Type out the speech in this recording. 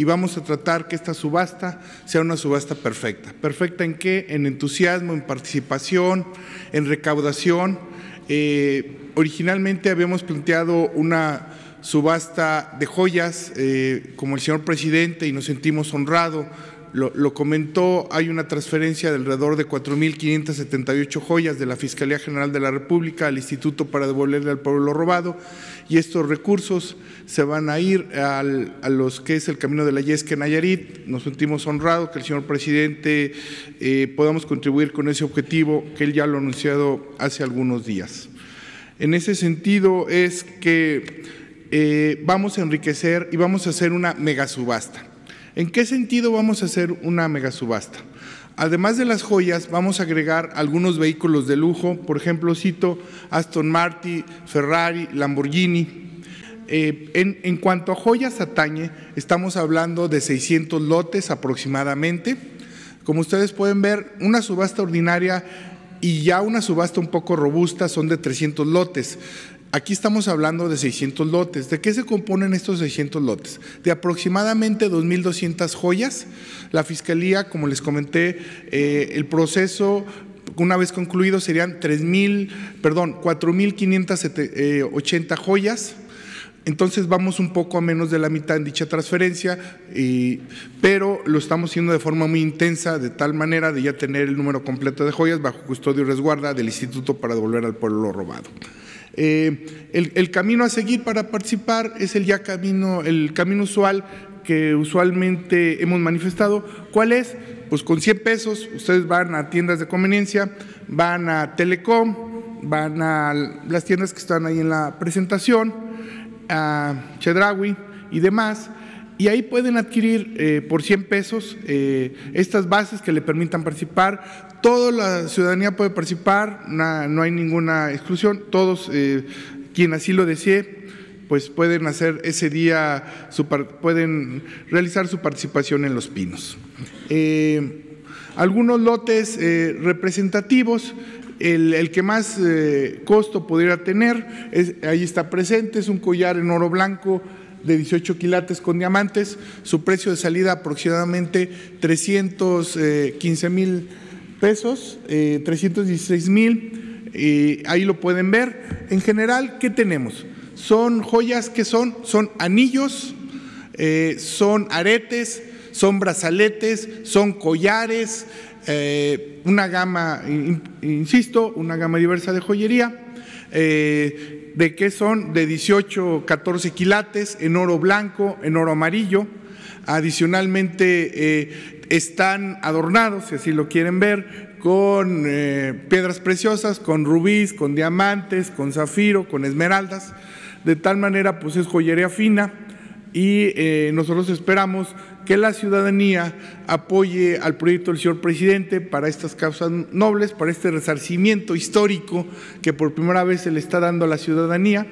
y vamos a tratar que esta subasta sea una subasta perfecta. ¿Perfecta en qué? En entusiasmo, en participación, en recaudación. Eh, originalmente habíamos planteado una subasta de joyas, eh, como el señor presidente, y nos sentimos honrados lo, comentó, hay una transferencia de alrededor de 4.578 joyas de la Fiscalía General de la República al Instituto para devolverle al pueblo robado y estos recursos se van a ir a los que es el Camino de la Yesca en Nayarit. Nos sentimos honrados que el señor presidente eh, podamos contribuir con ese objetivo que él ya lo ha anunciado hace algunos días. En ese sentido es que eh, vamos a enriquecer y vamos a hacer una mega subasta. ¿En qué sentido vamos a hacer una mega subasta? Además de las joyas, vamos a agregar algunos vehículos de lujo, por ejemplo, cito Aston Martin, Ferrari, Lamborghini. Eh, en, en cuanto a joyas atañe, estamos hablando de 600 lotes aproximadamente. Como ustedes pueden ver, una subasta ordinaria y ya una subasta un poco robusta son de 300 lotes. Aquí estamos hablando de 600 lotes. ¿De qué se componen estos 600 lotes? De aproximadamente 2.200 joyas. La Fiscalía, como les comenté, eh, el proceso una vez concluido serían 3.000, perdón, 4.580 eh, joyas. Entonces vamos un poco a menos de la mitad en dicha transferencia, pero lo estamos haciendo de forma muy intensa, de tal manera de ya tener el número completo de joyas bajo custodio y resguarda del Instituto para devolver al pueblo lo robado. Eh, el, camino a seguir para participar es el ya camino, el camino usual que usualmente hemos manifestado. ¿Cuál es? Pues con 100 pesos ustedes van a tiendas de conveniencia, van a Telecom, van a las tiendas que están ahí en la presentación a Chedrawi y demás, y ahí pueden adquirir eh, por 100 pesos eh, estas bases que le permitan participar. Toda la ciudadanía puede participar, no hay ninguna exclusión, todos eh, quien así lo desee pues pueden hacer ese día, su, pueden realizar su participación en Los Pinos. algunos lotes representativos el, que más eh, costo pudiera tener, ahí está presente, es un collar en oro blanco de 18 quilates con diamantes, su precio de salida aproximadamente 315 eh, mil pesos, 316 eh, mil, ahí lo pueden ver. En general, ¿qué tenemos? Son joyas que son, son anillos, son aretes, son brazaletes, son collares, eh, una gama, insisto, una gama diversa de joyería. Eh, de que son de 18, 14 quilates en oro blanco, en oro amarillo. Adicionalmente eh, están adornados, si así lo quieren ver, con piedras preciosas, con rubíes, con diamantes, con zafiro, con esmeraldas. De tal manera, pues es joyería fina y eh, nosotros esperamos que la ciudadanía apoye al proyecto del señor presidente para estas causas nobles, para este resarcimiento histórico que por primera vez se le está dando a la ciudadanía.